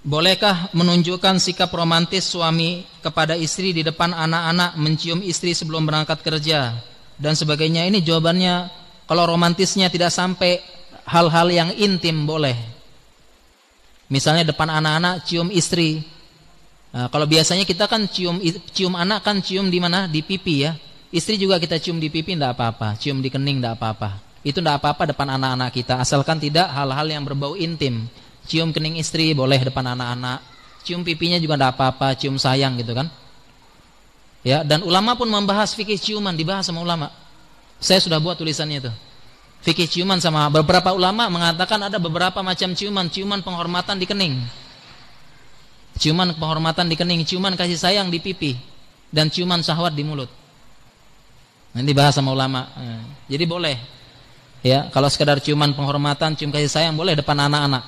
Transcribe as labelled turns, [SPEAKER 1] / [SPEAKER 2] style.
[SPEAKER 1] Bolehkah menunjukkan sikap romantis suami kepada istri di depan anak-anak mencium istri sebelum berangkat kerja dan sebagainya? Ini jawabannya kalau romantisnya tidak sampai hal-hal yang intim boleh. Misalnya depan anak-anak cium istri. Nah, kalau biasanya kita kan cium cium anak kan cium di mana? Di pipi ya. Istri juga kita cium di pipi tidak apa-apa, cium di kening tidak apa-apa. Itu tidak apa-apa depan anak-anak kita asalkan tidak hal-hal yang berbau intim cium kening istri boleh depan anak-anak cium pipinya juga tidak apa-apa cium sayang gitu kan ya dan ulama pun membahas fikih ciuman dibahas sama ulama saya sudah buat tulisannya itu fikih ciuman sama beberapa ulama mengatakan ada beberapa macam ciuman ciuman penghormatan di kening ciuman penghormatan di kening ciuman kasih sayang di pipi dan ciuman syahwat di mulut nanti bahas sama ulama eh, jadi boleh ya kalau sekedar ciuman penghormatan cium kasih sayang boleh depan anak-anak